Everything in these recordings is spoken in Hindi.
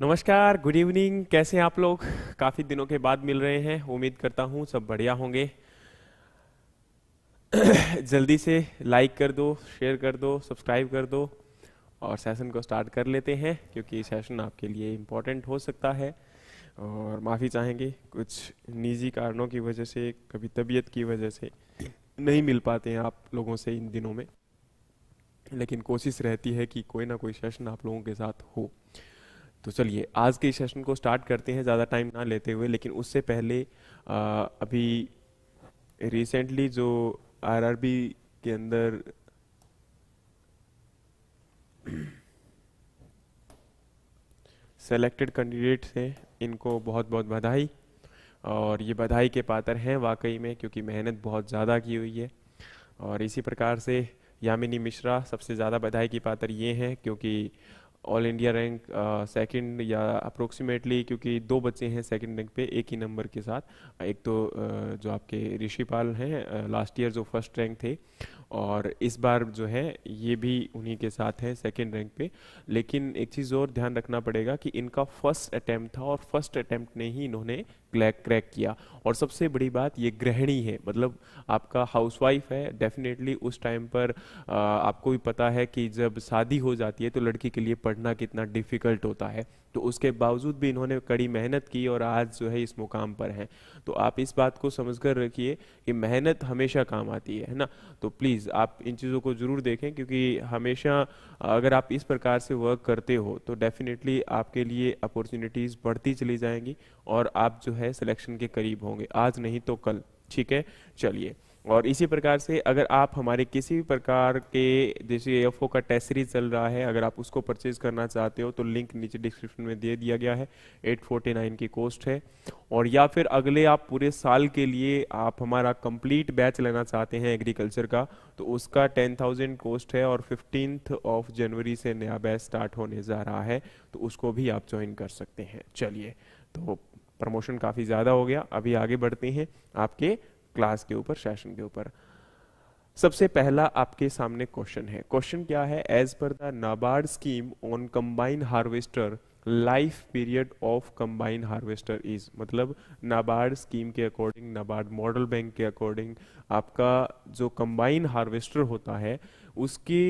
नमस्कार गुड इवनिंग कैसे हैं आप लोग काफ़ी दिनों के बाद मिल रहे हैं उम्मीद करता हूँ सब बढ़िया होंगे जल्दी से लाइक कर दो शेयर कर दो सब्सक्राइब कर दो और सेशन को स्टार्ट कर लेते हैं क्योंकि सेशन आपके लिए इम्पोर्टेंट हो सकता है और माफ़ी चाहेंगे कुछ निजी कारणों की वजह से कभी तबीयत की वजह से नहीं मिल पाते हैं आप लोगों से इन दिनों में लेकिन कोशिश रहती है कि कोई ना कोई सेशन आप लोगों के साथ हो तो चलिए आज के सेशन को स्टार्ट करते हैं ज़्यादा टाइम ना लेते हुए लेकिन उससे पहले आ, अभी रिसेंटली जो आरआरबी के अंदर सेलेक्टेड कैंडिडेट्स हैं इनको बहुत बहुत बधाई और ये बधाई के पात्र हैं वाकई में क्योंकि मेहनत बहुत ज़्यादा की हुई है और इसी प्रकार से यामिनी मिश्रा सबसे ज़्यादा बधाई की पात्र ये हैं क्योंकि ऑल इंडिया रैंक सेकंड या अप्रोक्सीमेटली क्योंकि दो बच्चे हैं सेकंड रैंक पे एक ही नंबर के साथ एक तो uh, जो आपके ऋषिपाल हैं लास्ट uh, ईयर जो फर्स्ट रैंक थे और इस बार जो है ये भी उन्हीं के साथ है सेकेंड रैंक पे लेकिन एक चीज़ और ध्यान रखना पड़ेगा कि इनका फर्स्ट अटैम्प्ट था और फर्स्ट अटैम्प्ट ने ही इन्होंने क्लैक क्रैक किया और सबसे बड़ी बात ये गृहिणी है मतलब आपका हाउसवाइफ है डेफिनेटली उस टाइम पर आपको भी पता है कि जब शादी हो जाती है तो लड़की के लिए पढ़ना कितना डिफ़िकल्ट होता है तो उसके बावजूद भी इन्होंने कड़ी मेहनत की और आज जो है इस मुकाम पर हैं तो आप इस बात को समझ कर रखिए कि मेहनत हमेशा काम आती है ना तो प्लीज़ आप इन चीज़ों को ज़रूर देखें क्योंकि हमेशा अगर आप इस प्रकार से वर्क करते हो तो डेफिनेटली आपके लिए अपॉर्चुनिटीज़ बढ़ती चली जाएंगी और आप जो है सिलेक्शन के करीब होंगे आज नहीं तो कल ठीक है चलिए और इसी प्रकार से अगर आप हमारे किसी भी प्रकार के जैसे एफ का टेस्ट सीरीज चल रहा है अगर आप उसको परचेज़ करना चाहते हो तो लिंक नीचे डिस्क्रिप्शन में दे दिया गया है 849 की कॉस्ट है और या फिर अगले आप पूरे साल के लिए आप हमारा कंप्लीट बैच लेना चाहते हैं एग्रीकल्चर का तो उसका 10,000 कॉस्ट है और फिफ्टीन ऑफ जनवरी से नया बैच स्टार्ट होने जा रहा है तो उसको भी आप ज्वाइन कर सकते हैं चलिए तो प्रमोशन काफ़ी ज़्यादा हो गया अभी आगे बढ़ते हैं आपके क्लास के ऊपर सेशन के ऊपर सबसे पहला आपके सामने क्वेश्चन है क्वेश्चन क्या है एज पर the NABARD scheme on combine harvester life period of combine harvester is मतलब नाबार्ड स्कीम के अकॉर्डिंग नाबार्ड मॉडल बैंक के अकॉर्डिंग आपका जो कंबाइन हार्वेस्टर होता है उसकी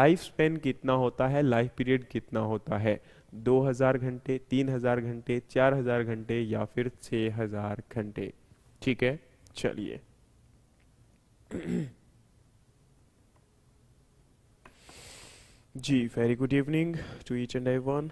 लाइफ स्पेन कितना होता है लाइफ पीरियड कितना होता है 2000 घंटे 3000 घंटे 4000 घंटे या फिर 6000 घंटे ठीक है चलिए जी very good evening to each and I one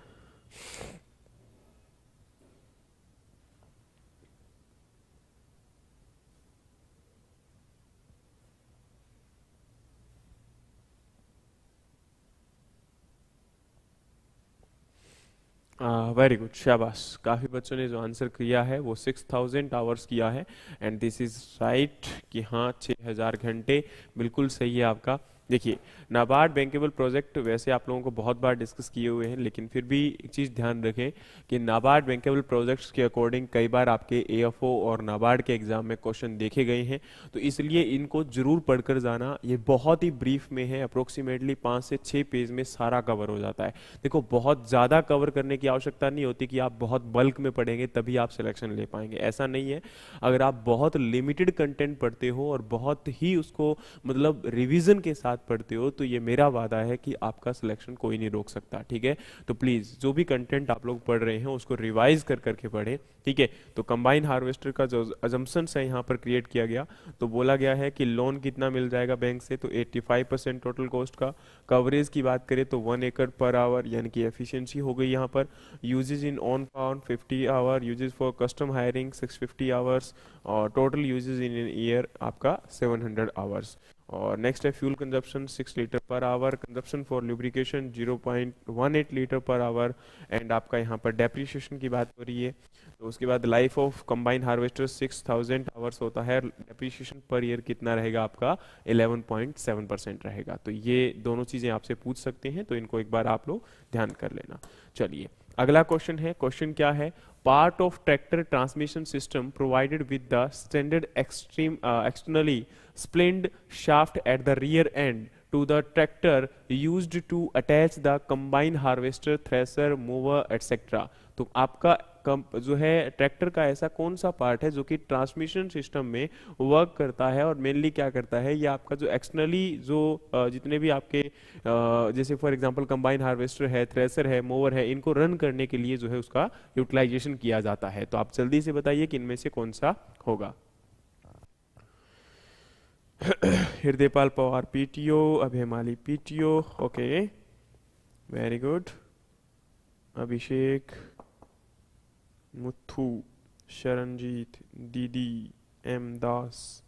very good शाबाश काफ़ी बच्चों ने जो आंसर किया है वो सिक्स थाउजेंड आवर्स किया है एंड दिस इज़ राइट कि हाँ छः हज़ार घंटे बिल्कुल सही है आपका देखिए नाबार्ड बैंकेबल प्रोजेक्ट वैसे आप लोगों को बहुत बार डिस्कस किए हुए हैं लेकिन फिर भी एक चीज़ ध्यान रखें कि नाबार्ड बैंकेबल प्रोजेक्ट्स के अकॉर्डिंग कई बार आपके ए और नाबार्ड के एग्जाम में क्वेश्चन देखे गए हैं तो इसलिए इनको जरूर पढ़कर जाना ये बहुत ही ब्रीफ में है अप्रोक्सीमेटली पाँच से छः पेज में सारा कवर हो जाता है देखो बहुत ज़्यादा कवर करने की आवश्यकता नहीं होती कि आप बहुत बल्क में पढ़ेंगे तभी आप सिलेक्शन ले पाएंगे ऐसा नहीं है अगर आप बहुत लिमिटेड कंटेंट पढ़ते हो और बहुत ही उसको मतलब रिविजन के साथ साथ पढ़ते हो तो ये मेरा वादा है कि आपका सिलेक्शन कोई नहीं रोक सकता ठीक है तो प्लीज़ जो भी कंटेंट आप लोग पढ़ रहे हैं उसको रिवाइज कर करके पढ़ें ठीक है तो कंबाइन हार्वेस्टर का जो अजम्पन्स है यहाँ पर क्रिएट किया गया तो बोला गया है कि लोन कितना मिल जाएगा बैंक से तो एट्टी टोटल कॉस्ट का कवरेज की बात करें तो वन एकड़ पर आवर यानी कि एफिशियंसी हो गई यहाँ पर usage in on pound fifty hour usage for custom hiring six hours और टोटल यूजेज इन ईयर आपका 700 आवर्स और नेक्स्ट है fuel consumption six litre per hour consumption for lubrication eight litre per hour and आपका यहाँ पर डेप्रिशिएशन की बात हो रही है तो उसके बाद life of combine harvester six thousand hours होता है डेप्रिशिएशन पर ईयर कितना रहेगा आपका एलेवन पॉइंट सेवन परसेंट रहेगा तो ये दोनों चीज़ें आपसे पूछ सकते हैं तो इनको एक बार आप लोग ध्यान कर लेना चलिए अगला क्वेश्चन है क्वेश्चन क्या है part of tractor transmission system provided with the standard extreme externally splined shaft at the rear end to the tractor used to attach the combine harvester thresher mower etcetera तो आपका कम जो है ट्रैक्टर का ऐसा कौन सा पार्ट है जो कि ट्रांसमिशन सिस्टम में वर्क करता है और मेनली क्या करता है ये आपका जो एक्सटर्नली जो जितने भी आपके जैसे फॉर एग्जांपल कंबाइन हार्वेस्टर है थ्रेसर है मोवर है इनको रन करने के लिए जो है उसका यूटिलाइजेशन किया जाता है तो आप जल्दी से बताइए कि इनमें से कौन सा होगा Hridaypal Pawar PTO Abhimali PTO okay very good Abhishek Muthu Sharanjit दीदी M Das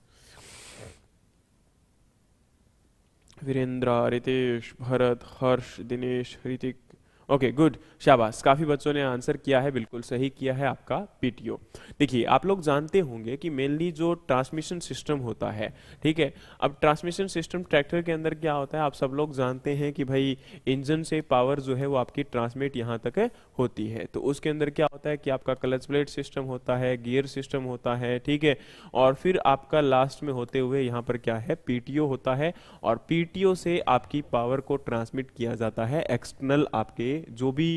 Virendra Ritesh Bharat Harsh Dinesh Hrithik okay good शाबाश काफ़ी बच्चों ने आंसर किया है बिल्कुल सही किया है आपका पीटीओ देखिए आप लोग जानते होंगे कि मेनली जो ट्रांसमिशन सिस्टम होता है ठीक है अब ट्रांसमिशन सिस्टम ट्रैक्टर के अंदर क्या होता है आप सब लोग जानते हैं कि भाई इंजन से पावर जो है वो आपकी ट्रांसमिट यहाँ तक होती है तो उसके अंदर क्या होता है कि आपका क्लच प्लेट सिस्टम होता है गियर सिस्टम होता है ठीक है और फिर आपका लास्ट में होते हुए यहाँ पर क्या है पीटीओ होता है और पीटीओ से आपकी पावर को ट्रांसमिट किया जाता है एक्सटर्नल आपके जो भी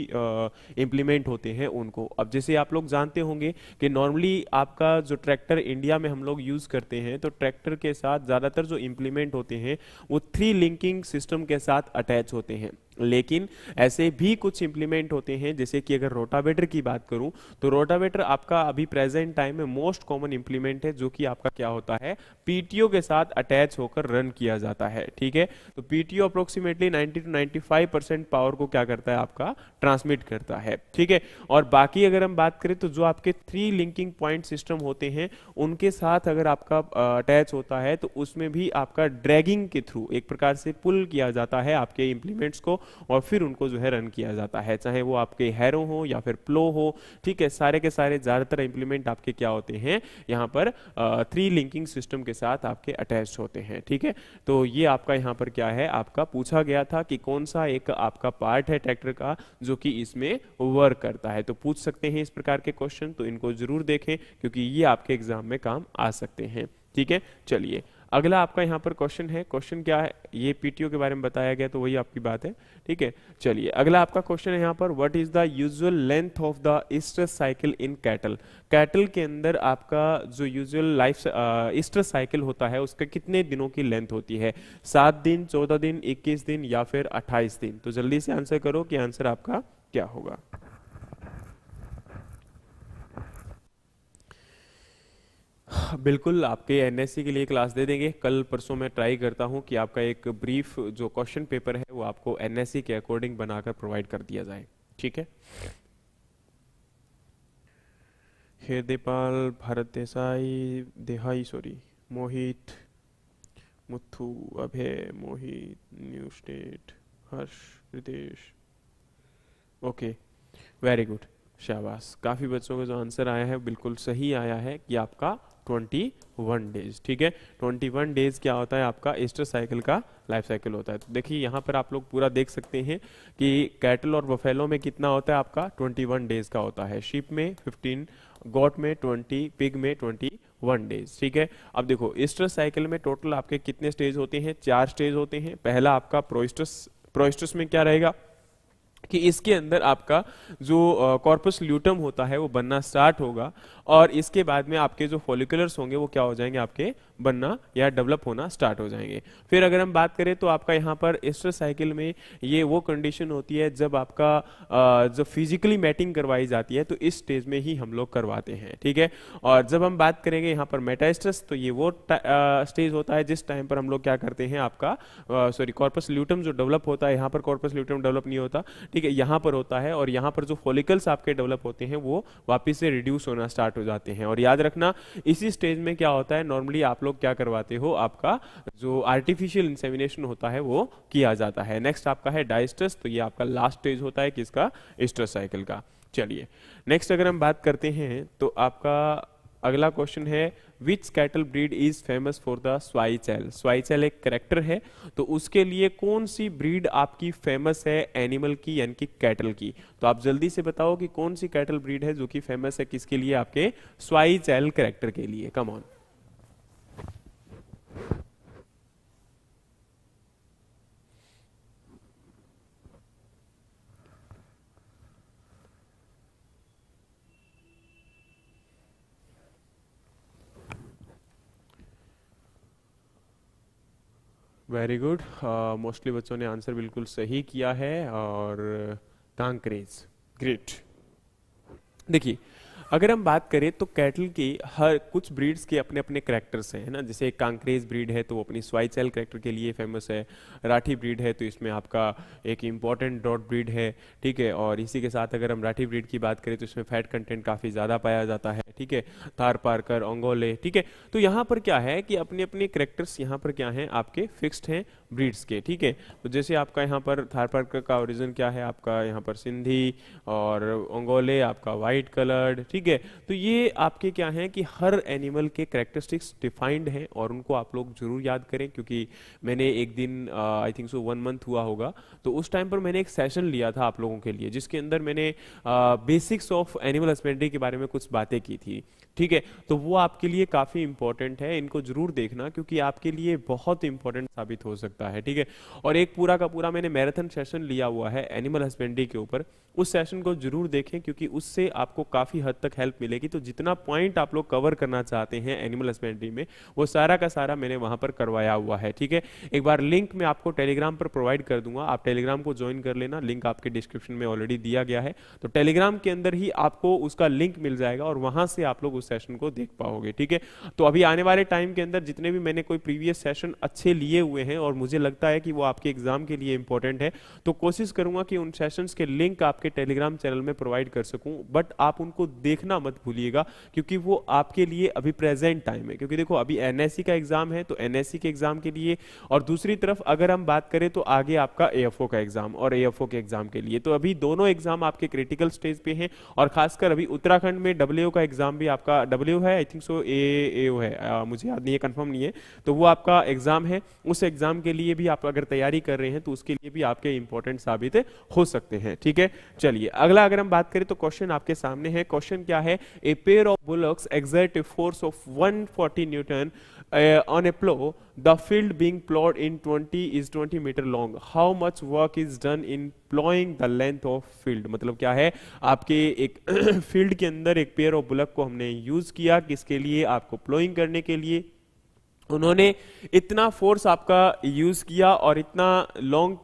इम्प्लीमेंट होते हैं उनको अब जैसे आप लोग जानते होंगे कि नॉर्मली आपका जो ट्रैक्टर इंडिया में हम लोग यूज़ करते हैं तो ट्रैक्टर के साथ ज़्यादातर जो इम्प्लीमेंट होते हैं वो थ्री लिंकिंग सिस्टम के साथ अटैच होते हैं लेकिन ऐसे भी कुछ इंप्लीमेंट होते हैं जैसे कि अगर रोटावेटर की बात करूं तो रोटावेटर आपका अभी प्रेजेंट टाइम में मोस्ट कॉमन इंप्लीमेंट है जो कि आपका क्या होता है पीटीओ के साथ अटैच होकर रन किया जाता है ठीक है तो PTO approximately 90 to 95 percent power को क्या करता है आपका ट्रांसमिट करता है ठीक है और बाकी अगर हम बात करें तो जो आपके थ्री लिंकिंग पॉइंट सिस्टम होते हैं उनके साथ अगर आपका अटैच होता है तो उसमें भी आपका ड्रैगिंग के थ्रू एक प्रकार से पुल किया जाता है आपके इंप्लीमेंट्स को और फिर उनको जो है रन किया जाता है चाहे वो आपके हैरो हो या फिर प्लो हो ठीक है सारे के सारे ज़्यादातर इंप्लीमेंट आपके क्या होते हैं यहाँ पर थ्री लिंकिंग सिस्टम के साथ आपके अटैच होते हैं ठीक है तो ये आपका यहाँ पर क्या है आपका पूछा गया था कि कौन सा एक आपका पार्ट है ट्रैक्टर का जो कि इसमें वर्क करता है तो पूछ सकते हैं इस प्रकार के क्वेश्चन तो इनको जरूर देखें क्योंकि ये आपके एग्जाम में काम आ सकते हैं ठीक है चलिए अगला आपका यहाँ पर क्वेश्चन है क्वेश्चन क्या है ये पीटीओ के बारे में बताया गया तो वही आपकी बात है ठीक है चलिए अगला आपका क्वेश्चन है यहाँ पर what is the usual length of the oestrus cycle in cattle cattle के अंदर आपका जो यूजुअल लाइफ ईस्टर साइकिल होता है उसका कितने दिनों की लेंथ होती है सात दिन चौदह दिन इक्कीस दिन या फिर अट्ठाईस दिन तो जल्दी से आंसर करो कि आंसर आपका क्या होगा बिल्कुल आपके एनएससी के लिए क्लास दे देंगे कल परसों मैं ट्राई करता हूं कि आपका एक ब्रीफ जो क्वेश्चन पेपर है वो आपको एनएससी के अकॉर्डिंग बनाकर प्रोवाइड कर दिया जाए ठीक है हेदेपाल भारत देसाई देहाई सॉरी मोहित मुथु अभय मोहित न्यू स्टेट Harsh Ritesh okay very good शाबाश काफ़ी बच्चों का जो आंसर आया है बिल्कुल सही आया है कि आपका ट्वेंटी वन डेज ठीक है वन डेज क्या होता है आपका ईस्टर साइकिल का लाइफ साइकिल होता है तो देखिए यहाँ पर आप लोग पूरा देख सकते हैं कि कैटल और बफेलो में कितना होता है आपका ट्वेंटी वन डेज का होता है शिप में फिफ्टीन गॉट में ट्वेंटी पिग में ट्वेंटी वन डेज ठीक है अब देखो ईस्टर साइकिल में टोटल आपके कितने स्टेज होते हैं चार स्टेज होते हैं पहला आपका प्रोइस्टस प्रोइस्टस में क्या रहेगा कि इसके अंदर आपका जो कॉर्पस ल्यूटम होता है वो बनना स्टार्ट होगा और इसके बाद में आपके जो फॉलिकुलर्स होंगे वो क्या हो जाएंगे आपके बनना या डेवलप होना स्टार्ट हो जाएंगे फिर अगर हम बात करें तो आपका यहाँ पर एस्टर साइकिल में ये वो कंडीशन होती है जब आपका जब फिजिकली मैटिंग करवाई जाती है तो इस स्टेज में ही हम लोग करवाते हैं ठीक है और जब हम बात करेंगे यहाँ पर मेटाइस्ट्रस तो ये वो स्टेज होता है जिस टाइम पर हम लोग क्या करते हैं आपका सॉरी कॉर्पस ल्यूटम जो डेवलप होता है यहाँ पर कॉर्पस ल्यूटम डेवलप नहीं होता ठीक है यहाँ पर होता है और यहाँ पर जो फॉलिकल्स आपके डेवलप होते हैं वो वापिस से रिड्यूस होना स्टार्ट हो जाते हैं और याद रखना इसी स्टेज में क्या होता है नॉर्मली आप लोग क्या करवाते हो आपका जो आर्टिफिशियल इंसेमिनेशन होता है वो किया जाता है नेक्स्ट आपका है डाइस्ट्रस तो ये आपका लास्ट स्टेज होता है किसका स्ट्रेस साइकिल का चलिए नेक्स्ट अगर हम बात करते हैं तो आपका अगला क्वेश्चन है which cattle breed is famous for the स्वाइचेल स्वाइचेल एक करेक्टर है तो उसके लिए कौन सी ब्रीड आपकी फेमस है एनिमल की यानी कि कैटल की तो आप जल्दी से बताओ कि कौन सी कैटल ब्रीड है जो कि फेमस है किसके लिए आपके स्वाइचेल करेक्टर के लिए come on very good mostly बच्चों ने आंसर बिल्कुल सही किया है और कांक्रेज uh, ग्रेट देखिए अगर हम बात करें तो कैटल की हर कुछ ब्रीड्स के अपने अपने करेक्टर्स हैं है ना जैसे कांक्रेज ब्रीड है तो वो अपनी स्वाइचेल करेक्टर के लिए फेमस है राठी ब्रीड है तो इसमें आपका एक इम्पॉर्टेंट डॉट ब्रीड है ठीक है और इसी के साथ अगर हम राठी ब्रीड की बात करें तो इसमें फैट कंटेंट काफ़ी ज़्यादा पाया जाता है ठीक है थार पारकर ओंगोले ठीक है तो यहाँ पर क्या है कि अपने अपने करेक्टर्स यहाँ पर क्या हैं आपके फिक्स्ड हैं ब्रीड्स के ठीक है तो जैसे आपका यहाँ पर थारपारकर का ओरिजिन क्या है आपका यहाँ पर सिंधी और ओंगोले आपका वाइट कलर्ड ठीक है तो ये आपके क्या हैं कि हर एनिमल के करेक्टरिस्टिक्स डिफाइंड हैं और उनको आप लोग जरूर याद करें क्योंकि मैंने एक दिन I think so one month हुआ होगा तो उस टाइम पर मैंने एक सेशन लिया था आप लोगों के लिए जिसके अंदर मैंने बेसिक्स ऑफ एनिमल हस्बेंड्री के बारे में कुछ बातें की थी ठीक है तो वो आपके लिए काफ़ी इंपॉर्टेंट है इनको जरूर देखना क्योंकि आपके लिए बहुत इंपॉर्टेंट साबित हो सकता सकता है ठीक है और एक पूरा का पूरा मैंने मैराथन सेशन लिया हुआ है एनिमल हस्बेंड्री के ऊपर उस सेशन को जरूर देखें क्योंकि उससे आपको काफ़ी हद तक हेल्प मिलेगी तो जितना पॉइंट आप लोग कवर करना चाहते हैं एनिमल हस्बेंड्री में वो सारा का सारा मैंने वहां पर करवाया हुआ है ठीक है एक बार लिंक मैं आपको टेलीग्राम पर प्रोवाइड कर दूंगा आप टेलीग्राम को ज्वाइन कर लेना लिंक आपके डिस्क्रिप्शन में ऑलरेडी दिया गया है तो टेलीग्राम के अंदर ही आपको उसका लिंक मिल जाएगा और वहां से आप लोग उस सेशन को देख पाओगे ठीक है तो अभी आने वाले टाइम के अंदर जितने भी मैंने कोई प्रीवियस सेशन अच्छे लिए हुए हैं और मुझे लगता है कि वो आपके एग्जाम के लिए इंपॉर्टेंट है तो कोशिश करूंगा कि उन सेशंस के लिंक आपके टेलीग्राम चैनल में प्रोवाइड कर सकूं बट आप उनको देखना मत भूलिएगा क्योंकि वो आपके लिए अभी प्रेजेंट टाइम है क्योंकि देखो अभी एन का एग्जाम है तो एन के एग्जाम के लिए और दूसरी तरफ अगर हम बात करें तो आगे आपका ए का एग्जाम और ए के एग्जाम के लिए तो अभी दोनों एग्जाम आपके क्रिटिकल स्टेज पे है और खासकर अभी उत्तराखंड में डब्ल्यू का एग्जाम भी आपका डब्ल्यू है आई थिंक सो ए है मुझे याद नहीं है कंफर्म नहीं है तो वो आपका एग्जाम है उस एग्जाम के लिए भी आप अगर तैयारी कर रहे हैं तो उसके लिए भी आपके इंपॉर्टेंट साबित हो सकते हैं ठीक है चलिए अगला अगर हम बात करें तो क्वेश्चन आपके सामने है क्वेश्चन क्या है a pair of bullocks exert a force of 140 newton on a plough the field being ploughed in twenty is twenty metre long how much work is done in ploughing the length of field मतलब क्या है आपके एक फील्ड के अंदर एक पेयर ऑफ बुलक को हमने यूज किया किसके लिए आपको प्लोइंग करने के लिए उन्होंने इतना फोर्स आपका यूज किया और इतना लॉन्ग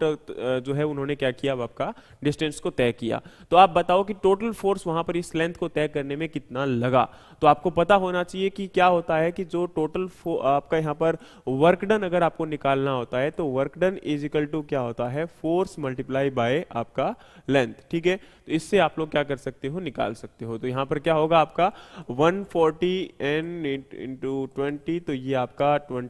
जो है उन्होंने क्या किया अब आपका डिस्टेंस को तय किया तो आप बताओ कि टोटल फोर्स वहां पर इस लेंथ को तय करने में कितना लगा तो आपको पता होना चाहिए कि क्या होता है कि जो टोटल आपका यहाँ पर वर्कडन अगर आपको निकालना होता है तो वर्कडन इज इक्वल टू क्या होता है फोर्स मल्टीप्लाई बाय आपका लेंथ ठीक है तो इससे आप लोग क्या कर सकते हो निकाल सकते हो तो यहां पर क्या होगा आपका one forty N into twenty तो ये आपका आएगा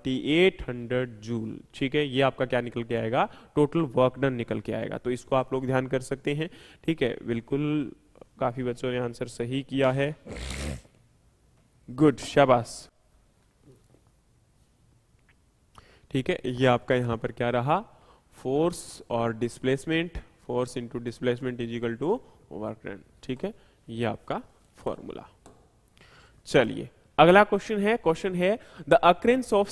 2800 जूल ठीक है ये आपका क्या निकल के आएगा टोटल वर्क डन निकल के आएगा तो इसको आप लोग ध्यान कर सकते हैं ठीक है बिल्कुल काफी बच्चों ने आंसर सही किया है गुड शाबाश ठीक है ये आपका यहां पर क्या रहा फोर्स और displacement force into displacement equal to work done ठीक है ये आपका फॉर्मूला चलिए अगला क्वेश्चन है क्वेश्चन है the occurrence of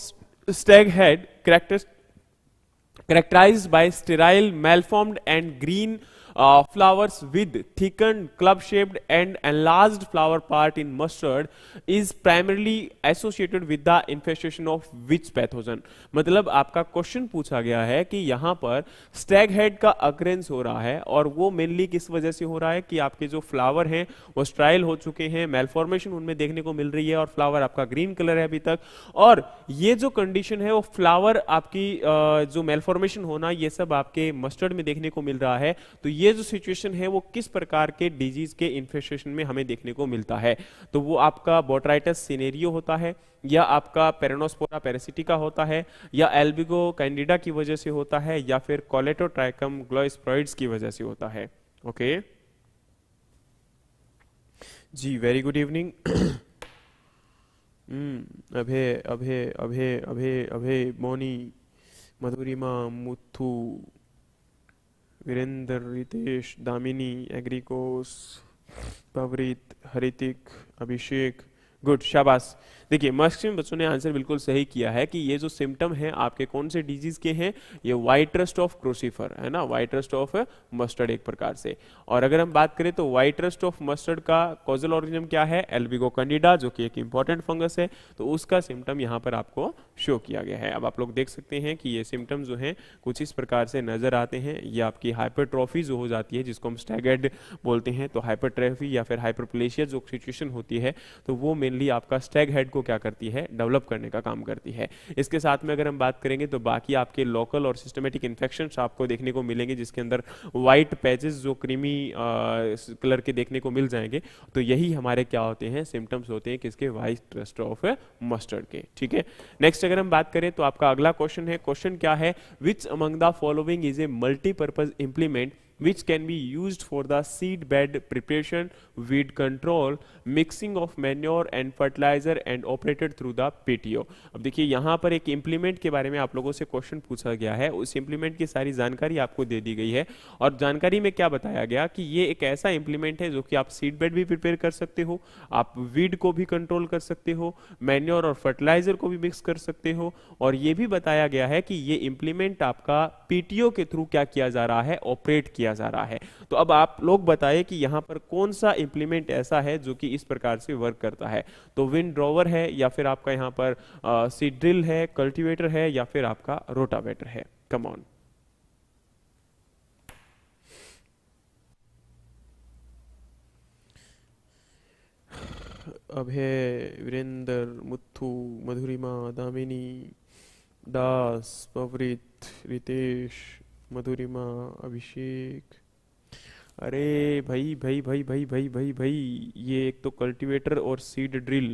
stag head characterise by sterile malformed and green flowers uh, flowers with thickened club shaped and enlarged flower part in mustard is primarily associated with the infestation of which pathogen मतलब आपका क्वेश्चन पूछा गया है कि यहां पर स्टैग हेड का अग्रेंस हो रहा है और वो मेनली किस वजह से हो रहा है कि आपके जो फ्लावर हैं वो स्ट्राइल हो चुके हैं मेलफॉर्मेशन उनमें देखने को मिल रही है और फ्लावर आपका ग्रीन कलर है अभी तक और ये जो कंडीशन है वो फ्लावर आपकी uh, जो मेलफॉर्मेशन होना ये सब आपके मस्टर्ड में देखने को मिल रहा है तो ये जो सिचुएशन है वो किस प्रकार के डिजीज के इन्फेस्टेशन में हमें देखने को मिलता है तो वो आपका बोटराइटस सीनेरियो होता है या आपका पेरोनोस्पोरा पेरासिटिका होता है या एल्बिगो कैंडिडा की वजह से होता है या फिर कॉलेटोट्राइकम ग्लोस्प्रॉइड्स की वजह से होता है ओके जी very good evening Abhay Abhay Abhay Abhay Abhay Moni Madhurima Muthu Virendra Ritesh Damini एग्रीकोस पवरित हरितिक अभिषेक गुड शाबाश देखिए मैक्सिमम बच्चों ने आंसर बिल्कुल सही किया है कि ये जो सिम्टम है आपके कौन से डिजीज के हैं ये रस्ट ऑफ क्रोसीफर है ना रस्ट ऑफ मस्टर्ड एक प्रकार से और अगर हम बात करें तो रस्ट ऑफ मस्टर्ड का कॉजल ऑर्गेनिज्म क्या है एल्बिगो कंडीडा जो कि एक इंपॉर्टेंट फंगस है तो उसका सिम्टम यहाँ पर आपको शो किया गया है अब आप लोग देख सकते हैं कि ये सिम्टम जो है कुछ इस प्रकार से नजर आते हैं ये आपकी हाइपरट्रॉफी जो हो जाती है जिसको हम स्टैगर्ड बोलते हैं तो हाइपरट्रॉफी या फिर हाइपरप्लेशिया जो सिचुएशन होती है तो वो मेनली आपका स्टैग हेड को को क्या करती है डेवलप करने का काम करती है इसके साथ में अगर हम बात करेंगे तो बाकी आपके लोकल और सिस्टमेटिक इन्फेक्शन आपको देखने को मिलेंगे जिसके अंदर व्हाइट पैचेस जो क्रीमी कलर के देखने को मिल जाएंगे तो यही हमारे क्या होते हैं सिम्टम्स होते हैं किसके वाइट ट्रस्ट ऑफ मस्टर्ड के ठीक है नेक्स्ट अगर हम बात करें तो आपका अगला क्वेश्चन है क्वेश्चन क्या है which among the following is a multipurpose implement which can be used for the seed bed preparation, weed control, mixing of manure and fertilizer and operated through the PTO. अब देखिए यहाँ पर एक implement के बारे में आप लोगों से question पूछा गया है उस implement की सारी जानकारी आपको दे दी गई है और जानकारी में क्या बताया गया कि ये एक ऐसा implement है जो कि आप seed bed भी prepare कर सकते हो आप weed को भी control कर सकते हो manure और fertilizer को भी mix कर सकते हो और ये भी बताया गया है कि ये implement आपका PTO के थ्रू क्या किया जा रहा है ऑपरेट किया किया जा रहा है तो अब आप लोग बताएं कि यहाँ पर कौन सा इम्प्लीमेंट ऐसा है जो कि इस प्रकार से वर्क करता है तो विंड ड्रॉवर है या फिर आपका यहाँ पर सीड ड्रिल है कल्टिवेटर है या फिर आपका रोटावेटर है कमॉन अभय वीरेंद्र मुथु मधुरिमा दामिनी दास पवृत रितेश मधुरिमा अभिषेक अरे भाई भाई भाई भाई भाई भाई भाई ये एक तो कल्टीवेटर और सीड ड्रिल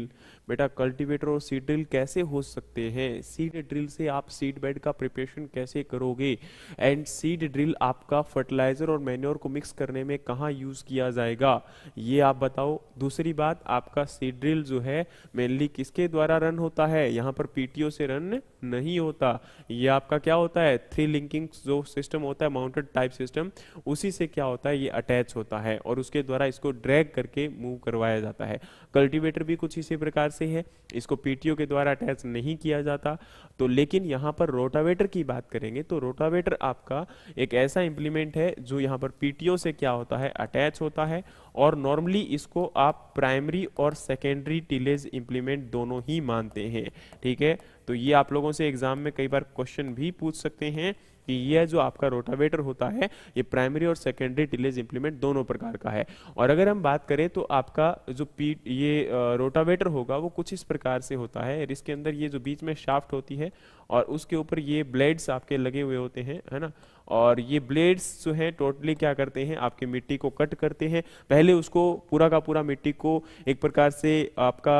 बेटा कल्टीवेटर और सीड ड्रिल कैसे हो सकते हैं सीड ड्रिल से आप सीड बेड का प्रिपरेशन कैसे करोगे एंड सीड ड्रिल आपका फर्टिलाइजर और मैन्योर को मिक्स करने में कहाँ यूज़ किया जाएगा ये आप बताओ दूसरी बात आपका सीड ड्रिल जो है मेनली किसके द्वारा रन होता है यहाँ पर पीटीओ से रन नहीं होता ये आपका क्या होता है थ्री लिंकिंग जो सिस्टम होता है माउंटेड टाइप सिस्टम उसी से क्या होता है ये अटैच होता है और उसके द्वारा इसको ड्रैग करके मूव करवाया जाता है कल्टीवेटर भी कुछ इसी प्रकार से है इसको पीटीओ के द्वारा अटैच नहीं किया जाता तो लेकिन यहाँ पर रोटावेटर की बात करेंगे तो रोटावेटर आपका एक ऐसा इम्प्लीमेंट है जो यहाँ पर पीटीओ से क्या होता है अटैच होता है और नॉर्मली इसको आप प्राइमरी और सेकेंडरी टिलेज इम्प्लीमेंट दोनों ही मानते हैं ठीक है तो ये आप लोगों से एग्जाम में कई बार क्वेश्चन भी पूछ सकते हैं कि यह जो आपका रोटावेटर होता है ये प्राइमरी और सेकेंडरी टिलेज इंप्लीमेंट दोनों प्रकार का है और अगर हम बात करें तो आपका जो पी ये रोटावेटर होगा वो कुछ इस प्रकार से होता है इसके अंदर ये जो बीच में शाफ्ट होती है और उसके ऊपर ये ब्लेड्स आपके लगे हुए होते हैं है ना और ये ब्लेड्स जो हैं टोटली क्या करते हैं आपकी मिट्टी को कट करते हैं पहले उसको पूरा का पूरा मिट्टी को एक प्रकार से आपका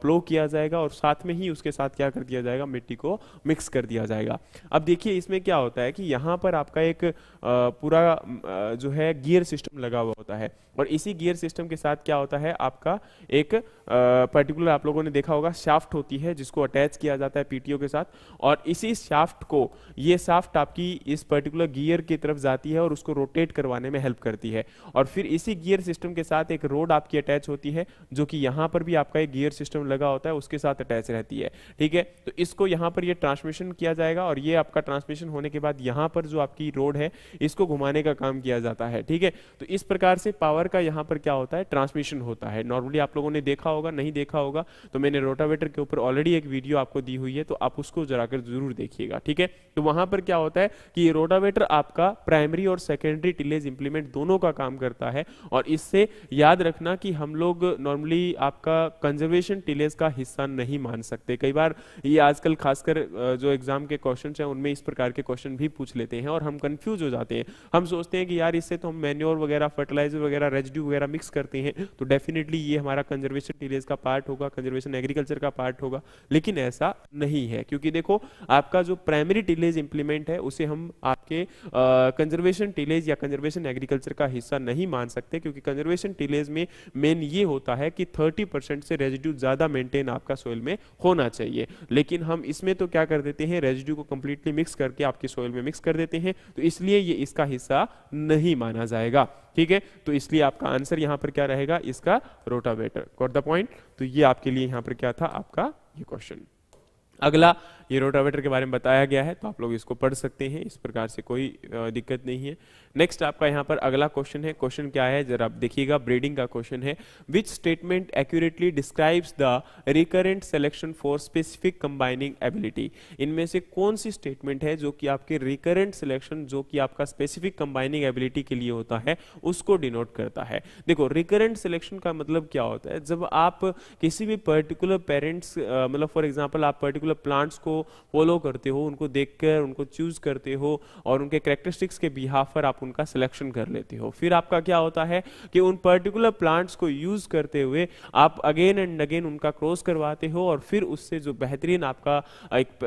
प्लो किया जाएगा और साथ में ही उसके साथ क्या कर दिया जाएगा मिट्टी को मिक्स कर दिया जाएगा अब देखिए इसमें क्या होता है कि यहाँ पर आपका एक पूरा जो है गियर सिस्टम लगा हुआ होता है और इसी गियर सिस्टम के साथ क्या होता है आपका एक पर्टिकुलर आप लोगों ने देखा होगा शाफ्ट होती है जिसको अटैच किया जाता है पीटीओ के साथ और इसी शाफ्ट को ये शाफ्ट आपकी इस पर्टिकुलर गियर की तरफ जाती है और उसको रोटेट करवाने में हेल्प करती है और फिर इसी गियर सिस्टम के साथ एक रोड आपकी अटैच होती है जो कि यहाँ पर भी आपका एक गियर सिस्टम लगा होता है उसके साथ अटैच रहती है ठीक है तो इसको यहाँ पर यह ट्रांसमिशन किया जाएगा और ये आपका ट्रांसमिशन होने के बाद यहाँ पर जो आपकी रोड है इसको घुमाने का काम किया जाता है ठीक है तो इस प्रकार से पावर पावर का यहाँ पर क्या होता है ट्रांसमिशन होता है नॉर्मली आप लोगों ने देखा होगा नहीं देखा होगा तो मैंने रोटावेटर के ऊपर ऑलरेडी एक वीडियो आपको दी हुई है तो आप उसको जरा कर जरूर देखिएगा ठीक है तो वहां पर क्या होता है कि ये रोटावेटर आपका प्राइमरी और सेकेंडरी टिलेज इंप्लीमेंट दोनों का काम करता है और इससे याद रखना कि हम लोग नॉर्मली आपका कंजर्वेशन टिलेज का हिस्सा नहीं मान सकते कई बार ये आजकल खासकर जो एग्जाम के क्वेश्चन हैं उनमें इस प्रकार के क्वेश्चन भी पूछ लेते हैं और हम कंफ्यूज हो जाते हैं हम सोचते हैं कि यार इससे तो हम मैन्योर वगैरह फर्टिलाइजर वगैरह वगैरह रेजिड्यू वगैरह मिक्स करते हैं तो डेफिनेटली ये हमारा कंजर्वेशन टीलेज का पार्ट होगा कंजर्वेशन एग्रीकल्चर का पार्ट होगा लेकिन ऐसा नहीं है क्योंकि देखो आपका जो प्राइमरी टीलेज इंप्लीमेंट है उसे हम आपके कंजर्वेशन टीलेज या कंजर्वेशन एग्रीकल्चर का हिस्सा नहीं मान सकते क्योंकि कंजर्वेशन टीलेज में मेन ये होता है कि थर्टी से रेजिड्यू ज़्यादा मेंटेन आपका सोयल में होना चाहिए लेकिन हम इसमें तो क्या कर देते हैं रेजिड्यू को कंप्लीटली मिक्स करके आपके सोयल में मिक्स कर देते हैं तो इसलिए ये इसका हिस्सा नहीं माना जाएगा ठीक है तो इसलिए आपका आंसर यहां पर क्या रहेगा इसका रोटावेटर गॉट द पॉइंट तो ये आपके लिए यहां पर क्या था आपका ये क्वेश्चन अगला ये रोटावेटर के बारे में बताया गया है तो आप लोग इसको पढ़ सकते हैं इस प्रकार से कोई दिक्कत नहीं है नेक्स्ट आपका यहाँ पर अगला क्वेश्चन है क्वेश्चन क्या है जरा आप देखिएगा ब्रीडिंग का क्वेश्चन है which statement accurately describes the recurrent selection for specific combining ability इनमें से कौन सी स्टेटमेंट है जो कि आपके रिकरेंट सिलेक्शन जो कि आपका स्पेसिफिक कंबाइनिंग एबिलिटी के लिए होता है उसको डिनोट करता है देखो रिकरेंट सिलेक्शन का मतलब क्या होता है जब आप किसी भी पर्टिकुलर पेरेंट्स मतलब फॉर एग्जाम्पल आप पर्टिकुलर पर्टिकुलर प्लांट्स को फॉलो करते हो उनको देखकर उनको चूज करते हो और उनके करेक्टरिस्टिक्स के बिहाफ पर आप उनका सिलेक्शन कर लेते हो फिर आपका क्या होता है कि उन पर्टिकुलर प्लांट्स को यूज करते हुए आप अगेन एंड अगेन उनका क्रॉस करवाते हो और फिर उससे जो बेहतरीन आपका एक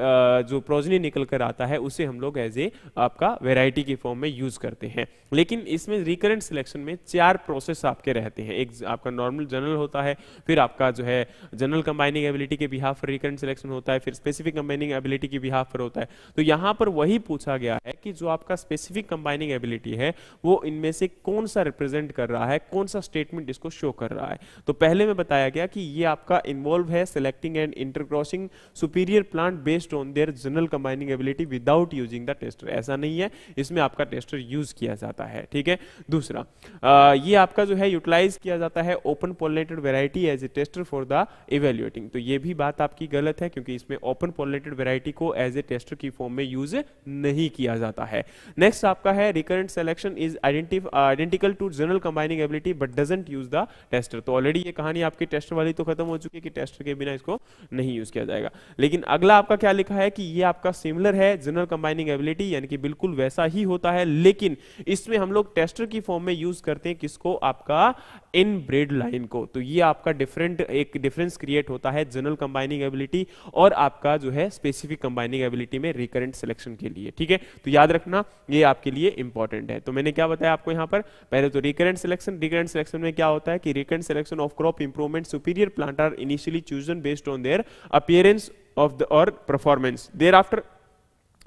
जो प्रोजनी निकल कर आता है उसे हम लोग एज ए आपका वेराइटी के फॉर्म में यूज करते हैं लेकिन इसमें रिकरेंट सिलेक्शन में चार प्रोसेस आपके रहते हैं एक आपका नॉर्मल जनरल होता है फिर आपका जो है जनरल कंबाइनिंग एबिलिटी के बिहाफ पर रिकरेंट सिलेक्शन होता है फिर फिर स्पेसिफिक कंबाइनिंग एबिलिटी की बिहाफ पर होता है तो यहां पर वही पूछा गया है कि जो आपका स्पेसिफिक कंबाइनिंग एबिलिटी है वो इनमें से कौन सा रिप्रेजेंट कर रहा है कौन सा स्टेटमेंट इसको शो कर रहा है तो पहले में बताया गया कि ये आपका इन्वॉल्व है selecting and intercrossing superior plant based on their general combining ability without using the tester ऐसा नहीं है इसमें आपका टेस्टर यूज किया जाता है ठीक है दूसरा आ, ये आपका जो है यूटिलाइज किया जाता है open pollinated variety as a tester for the evaluating तो ये भी बात आपकी गलत है क्योंकि इसमें ओपन पॉलेटेड वेराइटी को एज ए टेस्टर की फॉर्म में यूज नहीं किया जाता है नेक्स्ट आपका है recurrent selection is identical to general combining ability but doesn't use the tester तो ऑलरेडी ये कहानी आपकी टेस्टर वाली तो खत्म हो चुकी है कि टेस्टर के बिना इसको नहीं यूज किया जाएगा लेकिन अगला आपका क्या लिखा है कि ये आपका सिमिलर है जनरल कंबाइनिंग एबिलिटी यानी कि बिल्कुल वैसा ही होता है लेकिन इसमें हम लोग टेस्टर की फॉर्म में यूज करते हैं किसको आपका इन ब्रेड लाइन को तो ये आपका डिफरेंट एक डिफरेंस क्रिएट होता है जनरल कंबाइनिंग एबिलिटी और आप आपका जो है स्पेसिफिक कंबाइनिंग एबिलिटी में रिकरेंट सिलेक्शन के लिए ठीक है तो याद रखना ये आपके लिए इंपॉर्टेंट है तो मैंने क्या बताया आपको यहां पर पहले तो रिकरेंट सिलेक्शन रिकरेंट सिलेक्शन में क्या होता है कि recurrent selection of crop improvement superior plant are initially chosen based on their appearance of the और performance thereafter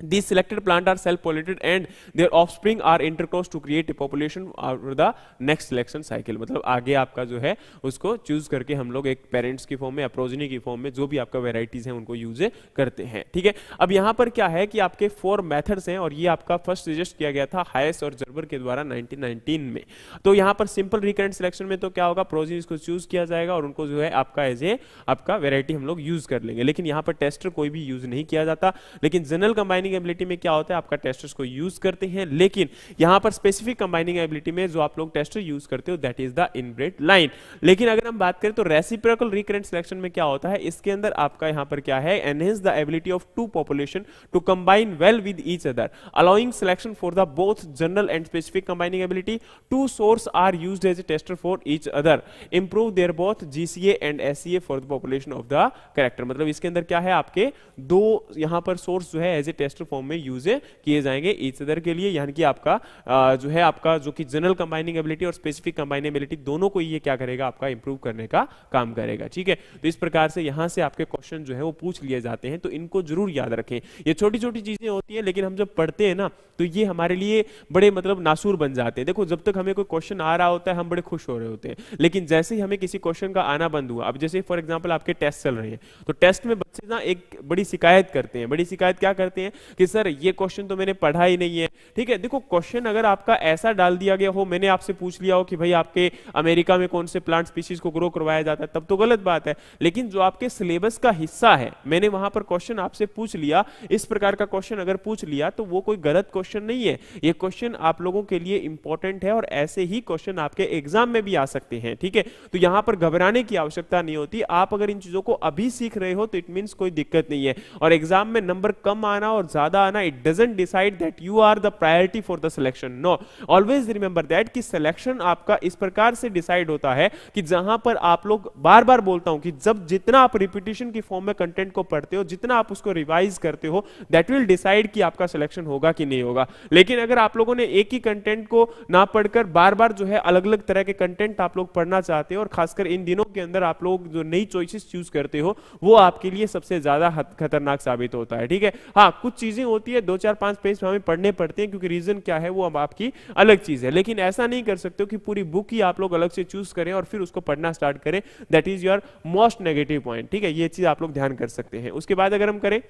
These selected plant are self-pollinated and their offspring are intercrossed to create a population after the next selection cycle मतलब आगे आपका जो है उसको चूज करके हम लोग एक पेरेंट्स की फॉर्म में अप्रोजनी की फॉर्म में जो भी आपका वेराइटीज है उनको यूज करते हैं ठीक है अब यहां पर क्या है कि आपके फोर मैथड्स हैं और ये आपका फर्स्ट सजेस्ट किया गया था हाइस और जर्बर के द्वारा नाइनटीन नाइनटीन में तो यहाँ पर सिंपल रिकरेंट सिलेक्शन में तो क्या होगा प्रोजीनिस को चूज किया जाएगा और उनको जो है आपका एज ए आपका वेरायटी हम लोग यूज कर लेंगे लेकिन यहाँ पर टेस्टर कोई भी यूज नहीं किया जाता लेकिन जनरल कंबाइन कंबाइनिंग एबिलिटी में क्या होता है आपका टेस्टर्स को यूज करते हैं लेकिन यहां पर स्पेसिफिक कंबाइनिंग एबिलिटी में जो आप लोग टेस्टर यूज करते हो that is the inbred line लेकिन अगर हम बात करें तो रेसिप्रोकल रिकरेंट सिलेक्शन में क्या होता है इसके अंदर आपका यहां पर क्या है enhance the ability of two population to combine well with each other allowing selection for the both general and specific combining ability two source are use as a tester for each other improve their both GCA and SCA for the population of the character मतलब इसके अंदर क्या है आपके दो यहां पर सोर्स जो है as a test text form में यूज किए जाएंगे इस अदर के लिए यानी कि आपका जो है आपका जो कि जनरल कंबाइनिंग एबिलिटी और स्पेसिफिक कंबाइनिंग एबिलिटी दोनों को ये क्या करेगा आपका इंप्रूव करने का काम करेगा ठीक है तो इस प्रकार से यहां से आपके क्वेश्चन जो है वो पूछ लिए जाते हैं तो इनको जरूर याद रखें ये छोटी छोटी चीजें होती है लेकिन हम जब पढ़ते हैं ना तो ये हमारे लिए बड़े मतलब नासूर बन जाते हैं देखो जब तक हमें कोई क्वेश्चन आ रहा होता है हम बड़े खुश हो रहे होते हैं लेकिन जैसे ही हमें किसी क्वेश्चन का आना बंद हुआ अब जैसे फॉर एग्जाम्पल आपके टेस्ट चल रहे हैं तो टेस्ट में बच्चे ना एक बड़ी शिकायत करते हैं बड़ी शिकायत क्या करते हैं कि सर ये क्वेश्चन तो मैंने पढ़ा ही नहीं है ठीक है देखो क्वेश्चन अगर आपका ऐसा डाल दिया गया हो मैंने आपसे पूछ लिया हो कि भाई आपके अमेरिका में कौन से प्लांट स्पीशीज को ग्रो करवाया जाता है तब तो गलत बात है लेकिन जो आपके सिलेबस का हिस्सा है मैंने वहां पर क्वेश्चन आपसे पूछ लिया इस प्रकार का क्वेश्चन अगर पूछ लिया तो वो कोई गलत क्वेश्चन नहीं है ये क्वेश्चन आप लोगों के लिए इंपॉर्टेंट है और ऐसे ही क्वेश्चन आपके एग्जाम में भी आ सकते हैं ठीक है तो यहां पर घबराने की आवश्यकता नहीं होती आप अगर इन चीजों को अभी सीख रहे हो तो इट मीन्स कोई दिक्कत नहीं है और एग्जाम में नंबर कम आना और ज्यादा आना it doesn't decide that you are the priority for the selection no always remember that कि सिलेक्शन आपका इस प्रकार से डिसाइड होता है कि जहां पर आप लोग बार बार बोलता हूं कि जब जितना आप रिपीटेशन की फॉर्म में कंटेंट को पढ़ते हो जितना आप उसको रिवाइज करते हो दैट विल डिसाइड कि आपका सिलेक्शन होगा कि नहीं होगा लेकिन अगर आप लोगों ने एक ही कंटेंट को ना पढ़कर बार बार जो है अलग अलग तरह के कंटेंट आप लोग पढ़ना चाहते हो और खासकर इन दिनों के अंदर आप लोग जो नई चॉइसेस चूज करते हो वो आपके लिए सबसे ज्यादा खतरनाक साबित होता है ठीक है हाँ कुछ चीजें होती है दो चार पांच पेज हमें पढ़ने पड़ते हैं क्योंकि रीजन क्या है वो अब आपकी अलग चीज है लेकिन ऐसा नहीं कर सकते हो कि पूरी बुक ही आप लोग अलग से चूज करें और फिर उसको पढ़ना स्टार्ट करें that is your most negative point ठीक है ये चीज आप लोग ध्यान कर सकते हैं उसके बाद अगर हम करें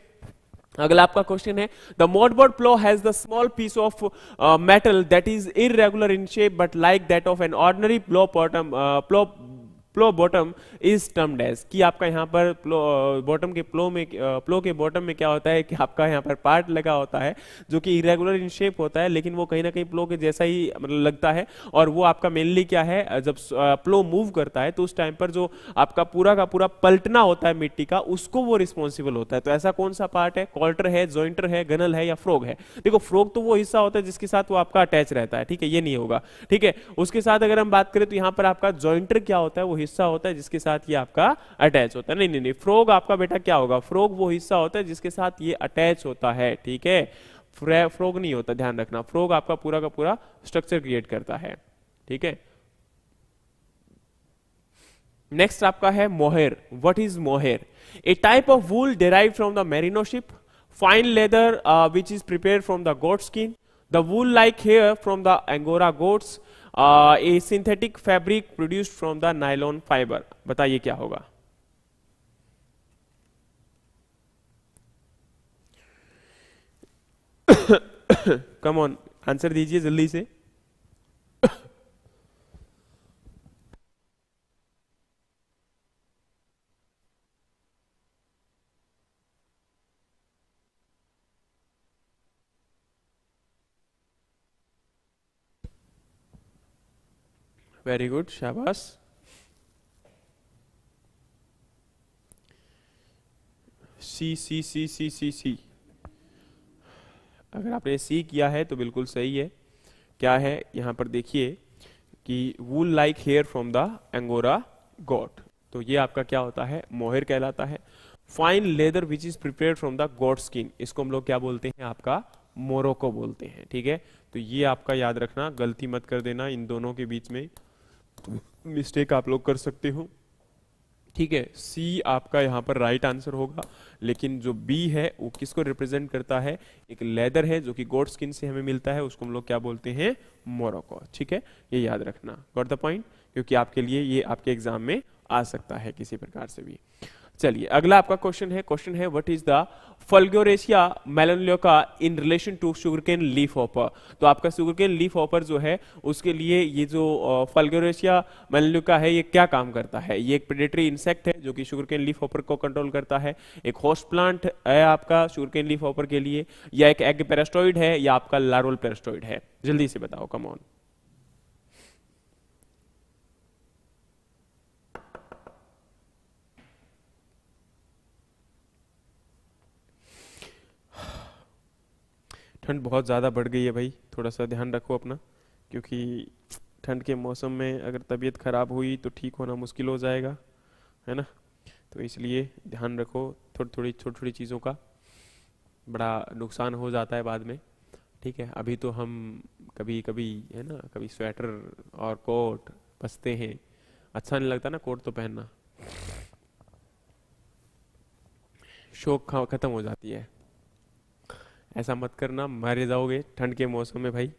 अगला आपका क्वेश्चन है the mouldboard plough has the small piece of metal that is irregular in shape but like that of an ordinary plough bottom plough plough bottom is termed as कि आपका यहाँ पर प्लो बॉटम के प्लो में प्लो के बॉटम में क्या होता है कि आपका यहाँ पर पार्ट लगा होता है जो कि इरेगुलर इन शेप होता है लेकिन वो कहीं ना कहीं प्लो के जैसा ही मतलब लगता है और वो आपका मेनली क्या है जब प्लो मूव करता है तो उस टाइम पर जो आपका पूरा का पूरा पलटना होता है मिट्टी का उसको वो रिस्पॉन्सिबल होता है तो ऐसा कौन सा पार्ट है कॉल्टर है ज्वाइंटर है गनल है या फ्रोग है देखो फ्रोग तो वो हिस्सा होता है जिसके साथ वो आपका अटैच रहता है ठीक है ये नहीं होगा ठीक है उसके साथ अगर हम बात करें तो यहाँ पर आपका ज्वाइंटर क्या होता है वो हिस्सा होता है जिसके साथ ये आपका अटैच होता है नहीं नहीं नहीं फ्रॉग आपका बेटा क्या होगा फ्रॉग वो हिस्सा होता है जिसके साथ ये अटैच होता है ठीक है फ्रॉग नहीं होता ध्यान रखना फ्रॉग आपका पूरा का पूरा स्ट्रक्चर क्रिएट करता है ठीक है नेक्स्ट आपका है mohair what is mohair a type of wool derive from the merino sheep fine leather which is prepare from the goat skin the wool like hair from the angora goats a synthetic fabric produced from the nylon fibre बताइए क्या होगा कम ऑन आंसर दीजिए जल्दी से वेरी गुड शाबाश सी सी सी सी सी सी अगर आपने सी किया है तो बिल्कुल सही है क्या है यहां पर देखिए कि wool like hair from the angora goat तो ये आपका क्या होता है मोहर कहलाता है fine leather which is prepare from the goat skin इसको हम लोग क्या बोलते हैं आपका मोरोको बोलते हैं ठीक है तो ये आपका याद रखना गलती मत कर देना इन दोनों के बीच में मिस्टेक आप लोग कर सकते हो ठीक है सी आपका यहाँ पर राइट right आंसर होगा लेकिन जो बी है वो किसको रिप्रेजेंट करता है एक लेदर है जो कि गोड स्किन से हमें मिलता है उसको हम लोग क्या बोलते हैं मोरको ठीक है ये याद रखना गॉट द पॉइंट क्योंकि आपके लिए ये आपके एग्जाम में आ सकता है किसी प्रकार से भी चलिए अगला आपका क्वेश्चन है क्वेश्चन है what is the fulgoraecia melanoleuca in relation to sugarcane leaf hopper तो आपका शुगरकेन लीफ ऑपर जो है उसके लिए ये जो फलग्योरेसिया मेलनलियोका है ये क्या काम करता है ये एक प्रेडेटरी इंसेक्ट है जो कि शुगरकेन लीफ ऑपर को कंट्रोल करता है एक होस्ट प्लांट है आपका शुगरकेन लीफ ऑपर के लिए या एक एग पेरास्टोइड है या आपका लारोल पेरास्टोइड है जल्दी से बताओ कमॉन ठंड बहुत ज़्यादा बढ़ गई है भाई थोड़ा सा ध्यान रखो अपना क्योंकि ठंड के मौसम में अगर तबीयत ख़राब हुई तो ठीक होना मुश्किल हो जाएगा है ना तो इसलिए ध्यान रखो थोड़ी थोड़ी छोटी छोटी चीज़ों का बड़ा नुकसान हो जाता है बाद में ठीक है अभी तो हम कभी कभी है ना कभी स्वेटर और कोट पसते हैं अच्छा नहीं लगता ना कोट तो पहनना शौक ख़त्म हो जाती है ऐसा मत करना मरे जाओगे ठंड के मौसम में भाई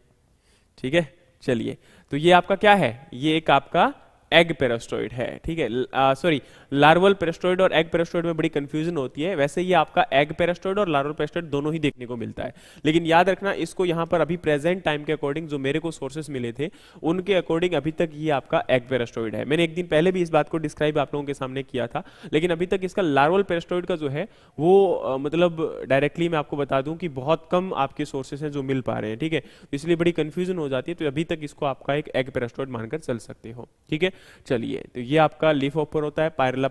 ठीक है चलिए तो ये आपका क्या है ये एक आपका एग पेरास्ट्रॉइड है ठीक है सॉरी लार्वल पेरास्ट्रॉइड और एग पेरास्ट्रॉइड में बड़ी कंफ्यूजन होती है वैसे ये आपका एग पेरास्ट्रॉइड और लार्वल पेरास्ट्रॉइड दोनों ही देखने को मिलता है लेकिन याद रखना इसको यहां पर अभी प्रेजेंट टाइम के अकॉर्डिंग जो मेरे को सोर्सेस मिले थे उनके अकॉर्डिंग अभी तक ये आपका एग पेरास्ट्रॉइड है मैंने एक दिन पहले भी इस बात को डिस्क्राइब आप लोगों के सामने किया था लेकिन अभी तक इसका लार्वल पेरास्ट्रॉइड का जो है वो मतलब डायरेक्टली मैं आपको बता दूं कि बहुत कम आपके सोर्सेस हैं जो मिल पा रहे हैं ठीक है तो इसलिए बड़ी कंफ्यूजन हो जाती है तो अभी तक इसको आपका एक एग पेरास्ट्रॉइड मानकर चल सकते हो ठीक है चलिए तो ये आपका लिफ ऑपर होता है पायरला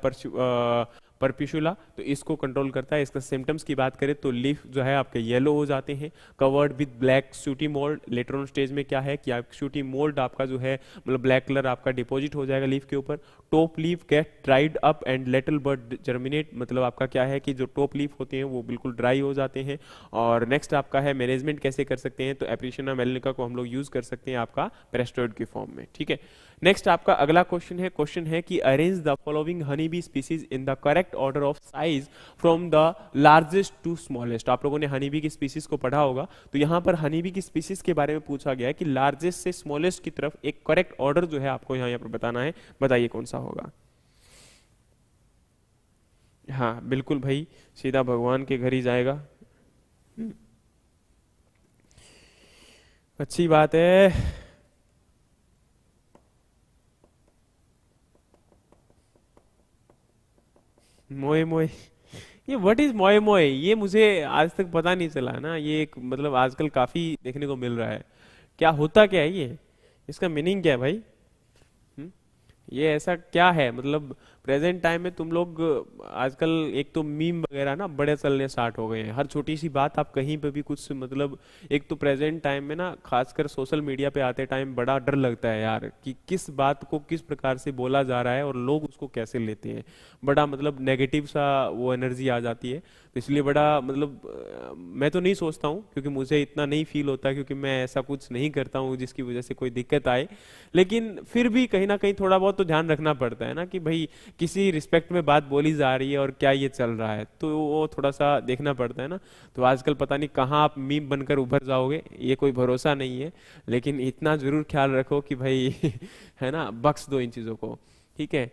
परपिशुला तो इसको कंट्रोल करता है इसका सिम्टम्स की बात करें तो लिफ जो है आपके येलो हो जाते हैं covered with black sooty mould later on stage में क्या है कि आप सूटी मोल्ड आपका जो है मतलब ब्लैक कलर आपका डिपॉजिट हो जाएगा लिफ के ऊपर top leaf get dried up and lateral bud germinate मतलब आपका क्या है कि जो टॉप लीफ होते हैं वो बिल्कुल ड्राई हो जाते हैं और नेक्स्ट आपका है मैनेजमेंट कैसे कर सकते हैं तो एप्रिशना मेलिका को हम लोग यूज कर सकते हैं आपका पेरेस्टोइड के फॉर्म में ठीक है नेक्स्ट आपका अगला क्वेश्चन है क्वेश्चन है कि arrange the following honey bee species in the correct order of size from the largest to smallest आप लोगों ने हनी बी की स्पीसीज को पढ़ा होगा तो यहाँ पर हनी बी की स्पीसीज के बारे में पूछा गया है कि लार्जेस्ट से स्मॉलेस्ट की तरफ एक करेक्ट ऑर्डर जो है आपको यहाँ यहाँ पर बताना है बताइए कौन सा होगा हाँ बिल्कुल भाई सीधा भगवान के घर ही जाएगा हम्म। अच्छी बात है मोए मोए ये व्हाट इज मोए मोए ये मुझे आज तक पता नहीं चला ना ये एक मतलब आजकल काफी देखने को मिल रहा है क्या होता क्या है ये इसका मीनिंग क्या है भाई हुँ? हम्म? ये ऐसा क्या है मतलब प्रेजेंट टाइम में तुम लोग आजकल एक तो मीम वगैरह ना बड़े चलने स्टार्ट हो गए हैं हर छोटी सी बात आप कहीं पे भी कुछ मतलब एक तो प्रेजेंट टाइम में ना खासकर सोशल मीडिया पे आते टाइम बड़ा डर लगता है यार कि किस बात को किस प्रकार से बोला जा रहा है और लोग उसको कैसे लेते हैं बड़ा मतलब नेगेटिव सा वो एनर्जी आ जाती है तो इसलिए बड़ा मतलब मैं तो नहीं सोचता हूँ क्योंकि मुझे इतना नहीं फील होता क्योंकि मैं ऐसा कुछ नहीं करता हूँ जिसकी वजह से कोई दिक्कत आए लेकिन फिर भी कहीं ना कहीं थोड़ा बहुत तो ध्यान रखना पड़ता है ना कि भाई किसी रिस्पेक्ट में बात बोली जा रही है और क्या ये चल रहा है तो वो थोड़ा सा देखना पड़ता है ना तो आजकल पता नहीं कहाँ आप मीम बनकर उभर जाओगे ये कोई भरोसा नहीं है लेकिन इतना ज़रूर ख्याल रखो कि भाई है ना बख्स दो इन चीज़ों को ठीक है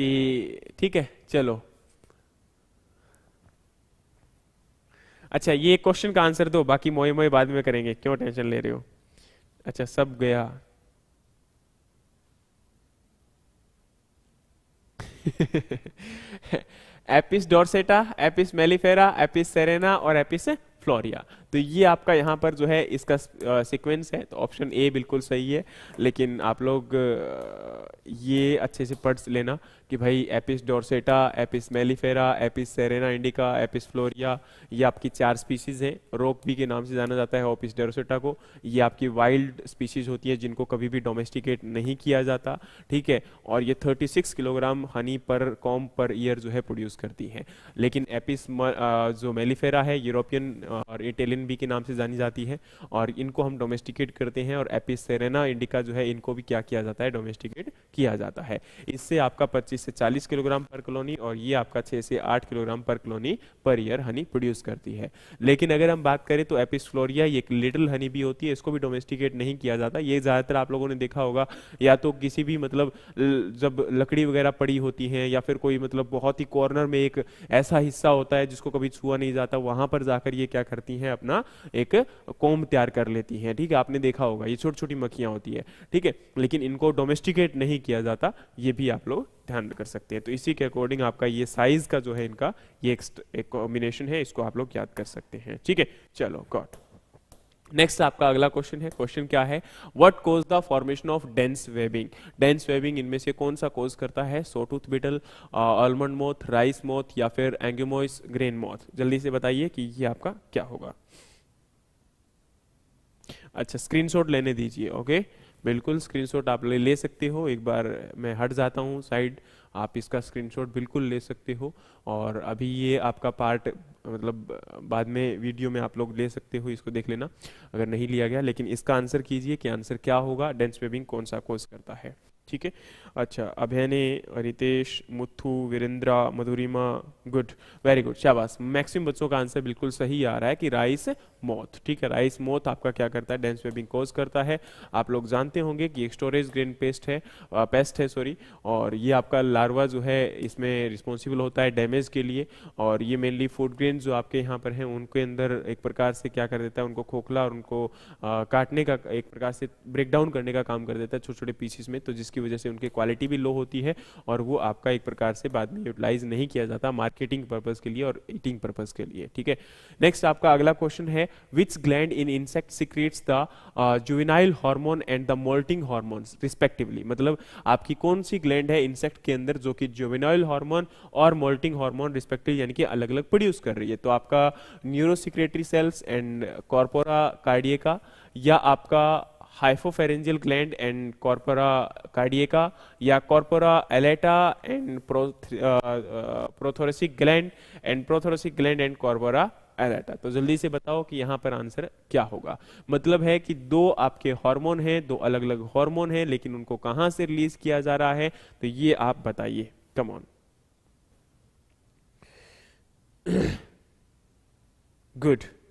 कि ठीक है चलो अच्छा ये क्वेश्चन का आंसर दो बाकी मोए मोए बाद में करेंगे क्यों टेंशन ले रहे हो अच्छा सब गया Apis dorsata Apis mellifera Apis cerana और एपिस फ्लोरिया तो ये आपका यहाँ पर जो है इसका सिक्वेंस है तो ऑप्शन ए बिल्कुल सही है लेकिन आप लोग ये अच्छे से पढ़ लेना कि भाई Apis dorsata Apis mellifera Apis cerana indica Apis florea ये आपकी चार स्पीसीज हैं रोक भी के नाम से जाना जाता है ओपिस डोरसेटा को ये आपकी वाइल्ड स्पीसीज होती है जिनको कभी भी डोमेस्टिकेट नहीं किया जाता ठीक है और ये 36 किलोग्राम हनी पर कॉम पर ईयर जो है प्रोड्यूस करती है लेकिन एपिस जो मेलीफेरा है यूरोपियन और इटेलियन सेरेन बी के नाम से जानी जाती है और इनको हम डोमेस्टिकेट करते हैं और एपिस सेरेना इंडिका जो है इनको भी क्या किया जाता है डोमेस्टिकेट किया जाता है इससे आपका पच्चीस से चालीस किलोग्राम पर कॉलोनी और ये आपका छः से आठ किलोग्राम पर colony per year Honey produce करती है लेकिन अगर हम बात करें तो एपिस फ्लोरिया एक लिटिल हनी भी होती है इसको भी डोमेस्टिकेट नहीं किया जाता ये ज़्यादातर आप लोगों ने देखा होगा या तो किसी भी मतलब जब लकड़ी वगैरह पड़ी होती है या फिर कोई मतलब बहुत ही कॉर्नर में एक ऐसा हिस्सा होता है जिसको कभी छुआ नहीं जाता वहां पर जाकर ये क्या करती हैं अपना अपना एक कोम तैयार कर लेती हैं ठीक है आपने देखा होगा ये छोटी छोटी मक्खियां होती है ठीक है लेकिन इनको डोमेस्टिकेट नहीं किया जाता ये भी आप लोग ध्यान कर सकते हैं तो इसी के अकॉर्डिंग आपका ये साइज का जो है इनका ये एक कॉम्बिनेशन है इसको आप लोग याद कर सकते हैं ठीक है चलो गॉट नेक्स्ट आपका अगला क्वेश्चन है क्वेश्चन क्या है what cause the formation of dense webbing dense webbing इनमें से कौन सा कोज करता है sawtooth beetle almond moth rice moth या फिर एंग्यूमोइस ग्रेन मोथ जल्दी से बताइए कि ये आपका क्या होगा अच्छा स्क्रीनशॉट लेने दीजिए ओके बिल्कुल स्क्रीनशॉट आप ले, ले सकते हो एक बार मैं हट जाता हूँ साइड आप इसका स्क्रीनशॉट बिल्कुल ले सकते हो और अभी ये आपका पार्ट मतलब बाद में वीडियो में आप लोग ले सकते हो इसको देख लेना अगर नहीं लिया गया लेकिन इसका आंसर कीजिए कि आंसर क्या होगा डेंस वेबिंग कौन सा कोर्स करता है ठीक है अच्छा अभयने Ritesh Muthu Virendra Madhurima good very good शाबाश मैक्सिमम बच्चों का आंसर बिल्कुल सही आ रहा है कि राइस मौत ठीक है राइस मौत आपका क्या करता है डेंस वेबिंग कोज करता है आप लोग जानते होंगे कि एक स्टोरेज ग्रेन पेस्ट है आ, पेस्ट है सॉरी और ये आपका लार्वा जो है इसमें रिस्पॉन्सिबल होता है डैमेज के लिए और ये मेनली फूड ग्रेन जो आपके यहाँ पर हैं उनके अंदर एक प्रकार से क्या कर देता है उनको खोखला और उनको आ, काटने का एक प्रकार से ब्रेक डाउन करने का काम कर देता है छोटे छोटे पीसीस में तो जिस जिसकी वजह से उनकी क्वालिटी भी लो होती है और वो आपका एक प्रकार से बाद में यूटिलाइज नहीं किया जाता मार्केटिंग पर्पज के लिए और ईटिंग पर्पज के लिए ठीक है नेक्स्ट आपका अगला क्वेश्चन है which gland in insect secretes the juvenile hormone and the moulting hormones respectively मतलब आपकी कौन सी ग्लैंड है इंसेक्ट के अंदर जो कि जुविनाइल हार्मोन और मोल्टिंग हार्मोन रिस्पेक्टिवली यानी कि अलग अलग प्रोड्यूस कर रही है तो आपका neurosecretory cells and corpora cardiaca या आपका hypopharyngeal gland and corpora cardiaca या corpora allata and prothoracic gland and prothoracic gland and corpora allata तो जल्दी से बताओ कि यहां पर आंसर क्या होगा मतलब है कि दो आपके हार्मोन हैं दो अलग अलग हार्मोन हैं लेकिन उनको कहां से रिलीज किया जा रहा है तो ये आप बताइए कमोन गुड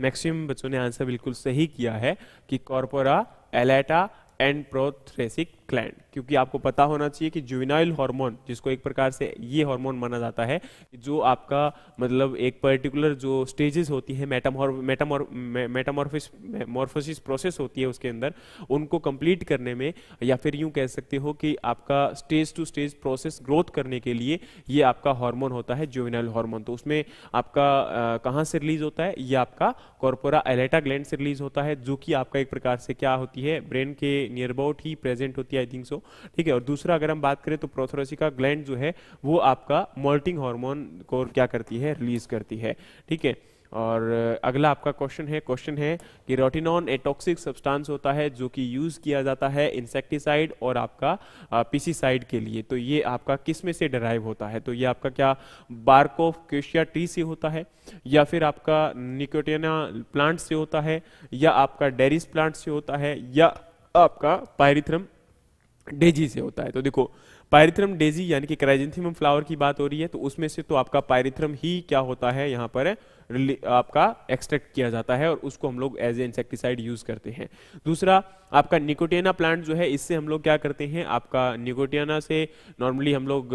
मैक्सिमम बच्चों ने आंसर बिल्कुल सही किया है कि कॉर्पोरा एलेटा एंड प्रोथ्रेसिक क्लैंड क्योंकि आपको पता होना चाहिए कि जुविनाइल हार्मोन जिसको एक प्रकार से ये हार्मोन माना जाता है जो आपका मतलब एक पर्टिकुलर जो स्टेजेस होती है मेटामॉर मेटामॉर मेटामॉर्फिस मॉर्फोसिस प्रोसेस होती है उसके अंदर उनको कंप्लीट करने में या फिर यूं कह सकते हो कि आपका stage to stage process growth करने के लिए ये आपका हॉर्मोन होता है जुविनाइल हार्मोन तो उसमें आपका कहाँ से रिलीज होता है ये आपका कॉर्पोरा एलेटा ग्लैंड से रिलीज होता है जो कि आपका एक प्रकार से क्या होती है ब्रेन के नियर अबाउट ही प्रेजेंट होती है आई थिंक सो दोस्तों ठीक है और दूसरा अगर हम बात करें तो प्रोथोरसिका ग्लैंड जो है वो आपका मोल्टिंग हार्मोन को क्या करती है रिलीज करती है ठीक है और अगला आपका क्वेश्चन है क्वेश्चन है कि रोटिनॉन ए टॉक्सिक सब्सटेंस होता है जो कि यूज़ किया जाता है इंसेक्टिसाइड और आपका पीसीसाइड के लिए तो ये आपका किस में से डराइव होता है तो ये आपका क्या बार्कोफ क्यूशिया ट्री से होता है या फिर आपका निकोटेना प्लांट से होता है या आपका डेरिस प्लांट से होता है या आपका पायरिथ्रम डेजी से होता है तो देखो पायरिथ्रम डेजी यानी कि क्राइजेंथिम फ्लावर की बात हो रही है तो उसमें से तो आपका पायरिथ्रम ही क्या होता है यहां पर है आपका एक्सट्रैक्ट किया जाता है और उसको हम लोग एज ए इंसेक्टिसाइड यूज करते हैं दूसरा आपका निकोटियाना प्लांट जो है इससे हम लोग क्या करते हैं आपका निकोटियाना से नॉर्मली हम लोग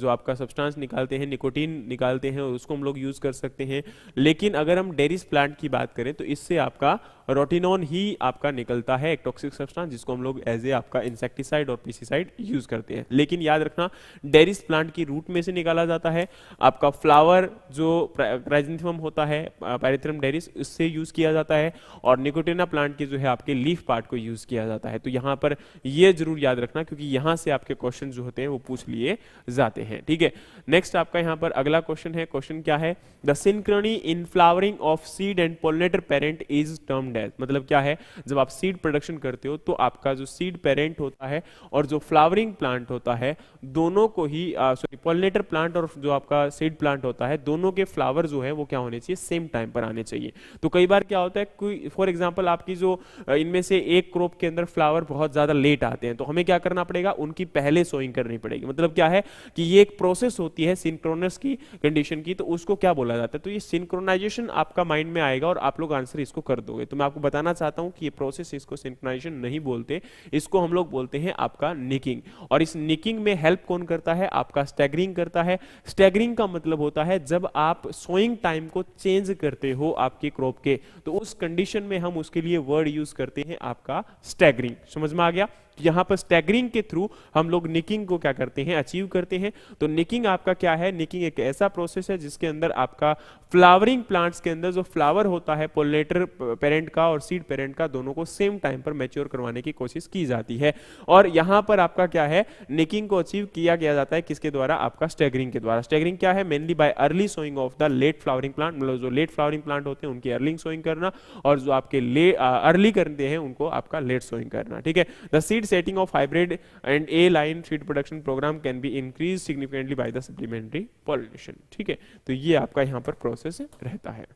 जो आपका सब्सटेंस निकालते हैं निकोटीन निकालते हैं और उसको हम लोग यूज कर सकते हैं लेकिन अगर हम डेरिस प्लांट की बात करें तो इससे आपका रोटिनॉन ही आपका निकलता है एक टॉक्सिक सब्सटेंस जिसको हम लोग एज ए आपका इंसेक्टिसाइड और पेस्टिसाइड यूज करते हैं लेकिन याद रखना डेरिस प्लांट की रूट में से निकाला जाता है आपका फ्लावर जो प्राइजेंथम होता होता है पैरिथ्रम डेरिस उससे यूज़ किया जाता है और निकोटिना प्लांट के जो है आपके लीफ पार्ट को यूज़ किया जाता है तो यहां पर यह जरूर याद रखना क्योंकि यहां से आपके क्वेश्चन जो होते हैं वो पूछ लिए जाते हैं ठीक है नेक्स्ट आपका यहां पर अगला क्वेश्चन है क्वेश्चन क्या है the synchrony in flowering of seed and pollinator parent is term as मतलब क्या है जब आप सीड प्रोडक्शन करते हो तो आपका जो सीड पेरेंट होता है और जो फ्लावरिंग प्लांट होता है दोनों को ही सॉरी पोलिनेटर प्लांट और जो आपका सीड प्लांट होता है दोनों के फ्लावर जो है वो क्या होने चाहिए चाहिए सेम टाइम पर आने चाहिए तो कई बार क्या होता है कोई फॉर एग्जाम्पल आपकी जो इनमें से एक क्रॉप के अंदर फ्लावर बहुत ज्यादा लेट आते हैं तो हमें क्या करना पड़ेगा उनकी पहले सोइंग करनी पड़ेगी मतलब क्या है कि ये एक प्रोसेस होती है सिंक्रोनस की कंडीशन की तो उसको क्या बोला जाता है तो ये सिंक्रोनाइजेशन आपका माइंड में आएगा और आप लोग आंसर इसको कर दोगे तो मैं आपको बताना चाहता हूँ कि ये प्रोसेस इसको सिंक्रोनाइजेशन नहीं बोलते इसको हम लोग बोलते हैं आपका निकिंग और इस निकिंग में हेल्प कौन करता है आपका स्टैगरिंग करता है स्टैगरिंग का मतलब होता है जब आप सोइंग टाइम को चेंज करते हो आपके क्रॉप के तो उस कंडीशन में हम उसके लिए वर्ड यूज करते हैं आपका स्टैगरिंग समझ में आ गया यहां पर स्टैगरिंग के थ्रू हम लोग निकिंग को क्या करते हैं अचीव करते हैं तो निकिंग आपका क्या है निकिंग एक ऐसा प्रोसेस है जिसके अंदर आपका फ्लावरिंग प्लांट्स के अंदर जो फ्लावर होता है पोलिनेटर पेरेंट का और सीड पेरेंट का दोनों को सेम टाइम पर मेच्योर करवाने की कोशिश की जाती है और यहां पर आपका क्या है निकिंग को अचीव किया गया जाता है किसके द्वारा आपका स्टैगरिंग के द्वारा स्टैगरिंग क्या है mainly by early sowing of the late flowering plant मतलब जो लेट फ्लावरिंग प्लांट होते हैं उनकी अर्लिंग सोइंग करना और जो आपके ले अर्ली करते हैं उनको आपका लेट सोइंग करना ठीक है the seeds setting of hybrid and A line seed production program can be increased significantly by the supplementary pollination ठीक है तो ये आपका यहाँ पर प्रोसेस रहता है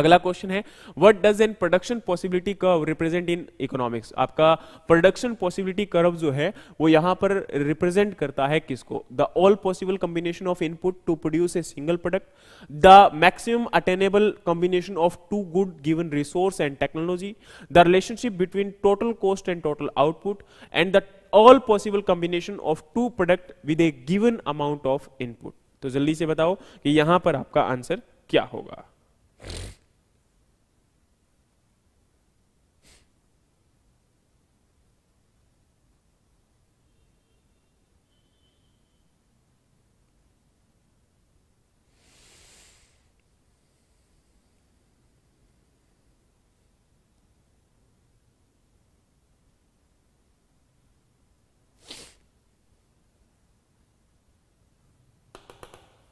अगला क्वेश्चन है what does an production possibility curve represent in economics आपका प्रोडक्शन पॉसिबिलिटी कर्व जो है वो यहां पर रिप्रेजेंट करता है किसको the all possible combination of input to produce a single product the maximum attainable combination of two good given resource and technology the relationship between total cost and total output and the all possible combination of two product with a given amount of input तो जल्दी से बताओ कि यहां पर आपका आंसर क्या होगा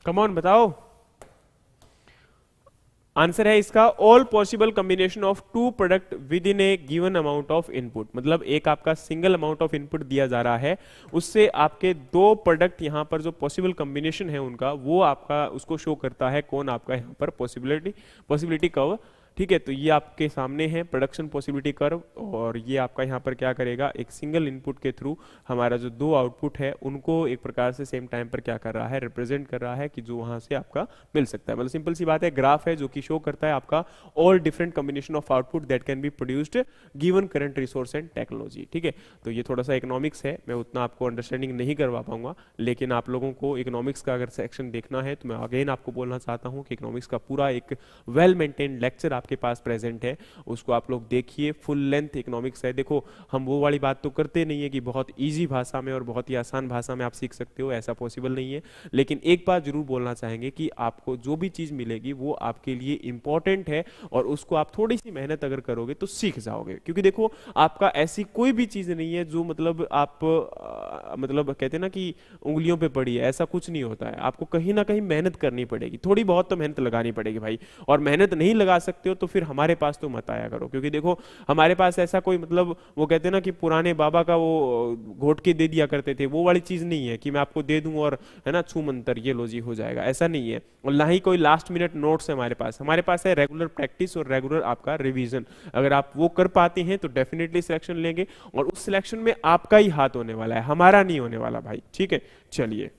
कमॉन बताओ आंसर है इसका all possible combination of two product with in a given amount of input मतलब एक आपका सिंगल अमाउंट ऑफ इनपुट दिया जा रहा है उससे आपके दो प्रोडक्ट यहां पर जो पॉसिबल कॉम्बिनेशन है उनका वो आपका उसको शो करता है कौन आपका यहां पर पॉसिबिलिटी पॉसिबिलिटी कव ठीक है तो ये आपके सामने है प्रोडक्शन पॉसिबिलिटी कर्व और ये आपका यहाँ पर क्या करेगा एक सिंगल इनपुट के थ्रू हमारा जो दो आउटपुट है उनको एक प्रकार से सेम टाइम पर क्या कर रहा है रिप्रेजेंट कर रहा है कि जो वहां से आपका मिल सकता है मतलब सिंपल सी बात है ग्राफ है जो कि शो करता है आपका all different combination of output that can be produced given current resource and technology ठीक है तो ये थोड़ा सा इकोनॉमिक्स है मैं उतना आपको अंडरस्टैंडिंग नहीं करवा पाऊंगा लेकिन आप लोगों को इकोनॉमिक्स का अगर सेक्शन देखना है तो मैं अगेन आपको बोलना चाहता हूँ कि इकोनॉमिक्स का पूरा एक वेल मेंटेन लेक्चर आपके पास प्रेजेंट है उसको आप लोग देखिए फुल लेंथ इकोनॉमिक्स है देखो हम वो वाली बात तो करते नहीं है कि बहुत ईजी भाषा में और बहुत ही आसान भाषा में आप सीख सकते हो ऐसा पॉसिबल नहीं है लेकिन एक बात जरूर बोलना चाहेंगे कि आपको जो भी चीज़ मिलेगी वो आपके लिए इंपॉर्टेंट है और उसको आप थोड़ी सी मेहनत अगर करोगे तो सीख जाओगे क्योंकि देखो आपका ऐसी कोई भी चीज़ नहीं है जो मतलब आप आ, मतलब कहते ना कि उंगलियों पे पड़ी है ऐसा कुछ नहीं होता है आपको कहीं ना कहीं मेहनत करनी पड़ेगी थोड़ी बहुत तो मेहनत लगानी पड़ेगी भाई और मेहनत नहीं लगा सकते हो तो फिर हमारे पास तो मत आया करो क्योंकि देखो हमारे पास ऐसा कोई मतलब वो कहते हैं ना कि पुराने बाबा का वो घोट के दे दिया करते थे वो वाली चीज़ नहीं है कि मैं आपको दे दूं और है ना छू मंतर ये लो जी हो जाएगा ऐसा नहीं है और ना ही कोई लास्ट मिनट नोट्स है हमारे पास हमारे पास है रेगुलर प्रैक्टिस और रेगुलर आपका रिविजन अगर आप वो कर पाते हैं तो डेफिनेटली सिलेक्शन लेंगे और उस सिलेक्शन में आपका ही हाथ होने वाला है हमारा नहीं होने वाला भाई ठीक है चलिए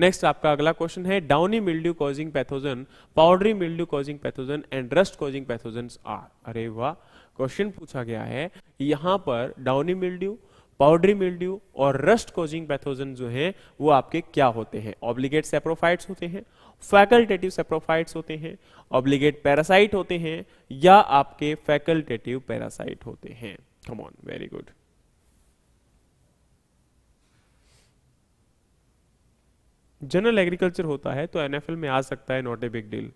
नेक्स्ट आपका अगला क्वेश्चन है downy mildew causing pathogen powdery mildew causing pathogen and rust causing pathogen are अरे वाह क्वेश्चन पूछा गया है यहां पर डाउनी मिल्ड्यू पाउडरी मिल्ड्यू और रस्ट कोजिंग पैथोजन जो है वो आपके क्या होते हैं ऑब्लिगेट सेप्रोफाइट्स होते हैं फैकल्टेटिव सेप्रोफाइट्स होते हैं ऑब्लिगेट पैरासाइट होते हैं या आपके फैकल्टेटिव पैरासाइट होते हैं come on very good general agriculture होता है तो एनएफएल में आ सकता है not a big deal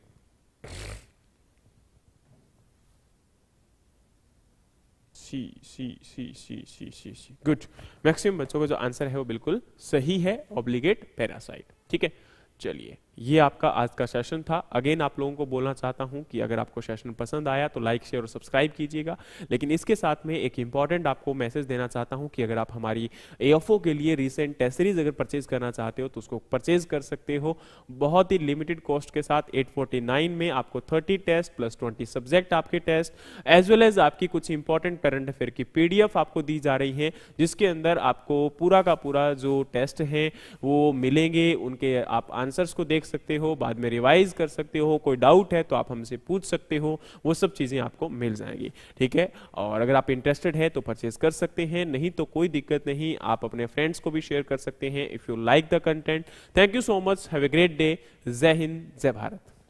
see see see see see see see good maximum बच्चों का जो आंसर है वो बिल्कुल सही है ऑब्लिगेट पैरासाइट ठीक है चलिए ये आपका आज का सेशन था अगेन आप लोगों को बोलना चाहता हूं कि अगर आपको सेशन पसंद आया तो लाइक शेयर और सब्सक्राइब कीजिएगा लेकिन इसके साथ में एक इंपॉर्टेंट आपको मैसेज देना चाहता हूं कि अगर आप हमारी एफओ के लिए रिसेंट टेस्ट सीरीज अगर परचेज करना चाहते हो तो उसको परचेज कर सकते हो बहुत ही लिमिटेड कॉस्ट के साथ एट में आपको thirty test plus twenty subject आपके टेस्ट एज वेल एज आपकी कुछ इंपॉर्टेंट करंट अफेयर की पी आपको दी जा रही है जिसके अंदर आपको पूरा का पूरा जो टेस्ट है वो मिलेंगे उनके आप आंसर्स को देख देख सकते हो बाद में रिवाइज कर सकते हो कोई डाउट है तो आप हमसे पूछ सकते हो वो सब चीज़ें आपको मिल जाएंगी ठीक है और अगर आप इंटरेस्टेड है तो परचेज कर सकते हैं नहीं तो कोई दिक्कत नहीं आप अपने फ्रेंड्स को भी शेयर कर सकते हैं if you like the content thank you so much have a great day जय हिंद जय भारत